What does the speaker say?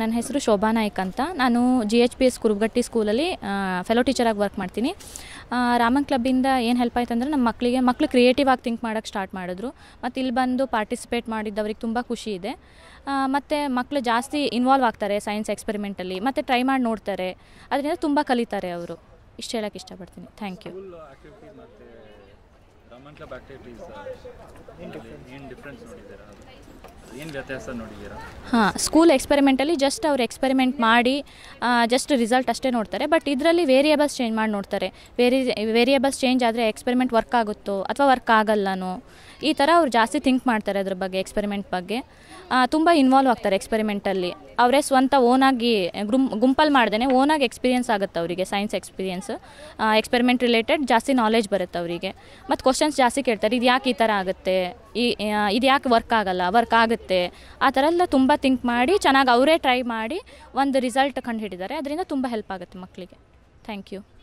ನನ್ನ ಹೆಸರು ಶೋಭಾ ನಾಯ್ಕ್ ಅಂತ ನಾನು G H P S Kurubagatti ಸ್ಕೂಲಲ್ಲಿ ಫೆಲೋ ಟೀಚರಾಗಿ ವರ್ಕ್ ಮಾಡ್ತೀನಿ ರಾಮನ್ ಕ್ಲಬ್ಬಿಂದ ಏನು ಹೆಲ್ಪ್ ಆಯ್ತು ಅಂದರೆ ನಮ್ಮ ಮಕ್ಕಳಿಗೆ ಮಕ್ಕಳು ಕ್ರಿಯೇಟಿವ್ ಆಗಿ ಥಿಂಕ್ ಮಾಡೋಕ್ಕೆ ಸ್ಟಾರ್ಟ್ ಮಾಡಿದ್ರು ಮತ್ತು ಇಲ್ಲಿ ಬಂದು ಪಾರ್ಟಿಸಿಪೇಟ್ ಮಾಡಿದ್ದವ್ರಿಗೆ ತುಂಬ ಖುಷಿ ಇದೆ ಮತ್ತು ಮಕ್ಕಳು ಜಾಸ್ತಿ ಇನ್ವಾಲ್ವ್ ಆಗ್ತಾರೆ ಸೈನ್ಸ್ ಎಕ್ಸ್ಪೆರಿಮೆಂಟಲ್ಲಿ ಮತ್ತು ಟ್ರೈ ಮಾಡಿ ನೋಡ್ತಾರೆ ಅದರಿಂದ ತುಂಬ ಕಲಿತಾರೆ ಅವರು ಇಷ್ಟು ಹೇಳೋಕ್ಕೆ ಇಷ್ಟಪಡ್ತೀನಿ ಥ್ಯಾಂಕ್ ಯು ಹಾಂ ಸ್ಕೂಲ್ ಎಕ್ಸ್ಪೆರಿಮೆಂಟಲ್ಲಿ ಜಸ್ಟ್ ಅವ್ರು ಎಕ್ಸ್ಪೆರಿಮೆಂಟ್ ಮಾಡಿ ಜಸ್ಟ್ ರಿಸಲ್ಟ್ ಅಷ್ಟೇ ನೋಡ್ತಾರೆ ಬಟ್ ಇದರಲ್ಲಿ ವೇರಿಯೇಬಲ್ಸ್ ಚೇಂಜ್ ಮಾಡಿ ನೋಡ್ತಾರೆ ವೇರಿ ವೇರಿಯೇಬಲ್ಸ್ ಚೇಂಜ್ ಆದರೆ ಎಕ್ಸ್ಪೆರಿಮೆಂಟ್ ವರ್ಕ್ ಆಗುತ್ತೋ ಅಥವಾ ವರ್ಕ್ ಆಗಲ್ಲನೋ ಈ ಥರ ಅವ್ರು ಜಾಸ್ತಿ ಥಿಂಕ್ ಮಾಡ್ತಾರೆ ಅದ್ರ ಬಗ್ಗೆ ಎಕ್ಸ್ಪೆರಿಮೆಂಟ್ ಬಗ್ಗೆ ತುಂಬ ಇನ್ವಾಲ್ವ್ ಆಗ್ತಾರೆ ಎಕ್ಸ್ಪೆರಿಮೆಂಟಲ್ಲಿ ಅವರೇ ಸ್ವಂತ ಓನಾಗಿ ಗುಂ ಗುಂಪಲ್ಲಿ ಮಾಡ್ದೇ ಓನಾಗಿ ಎಕ್ಸ್ಪೀರಿಯನ್ಸ್ ಆಗುತ್ತೆ ಅವರಿಗೆ ಸೈನ್ಸ್ ಎಕ್ಸ್ಪೀರಿಯನ್ಸ್ ಎಕ್ಸ್ಪೆರಿಮೆಂಟ್ ರಿಲೇಟೆಡ್ ಜಾಸ್ತಿ ನಾಲೆಜ್ ಬರುತ್ತೆ ಅವರಿಗೆ ಮತ್ತು ಕ್ವಶನ್ಸ್ ಜಾಸ್ತಿ ಕೇಳ್ತಾರೆ ಇದು ಯಾಕೆ ಈ ಥರ ಆಗುತ್ತೆ ಈ ಇದು ಯಾಕೆ ವರ್ಕ್ ಆಗಲ್ಲ ವರ್ಕ್ ಆಗುತ್ತೆ ಆ ಥರ ಎಲ್ಲ ತುಂಬ ಥಿಂಕ್ ಮಾಡಿ ಚೆನ್ನಾಗಿ ಅವರೇ ಟ್ರೈ ಮಾಡಿ ಒಂದು ರಿಸಲ್ಟ್ ಕಂಡು ಹಿಡಿದ್ದಾರೆ ಅದರಿಂದ ತುಂಬ ಹೆಲ್ಪ್ ಆಗುತ್ತೆ ಮಕ್ಕಳಿಗೆ ಥ್ಯಾಂಕ್ ಯು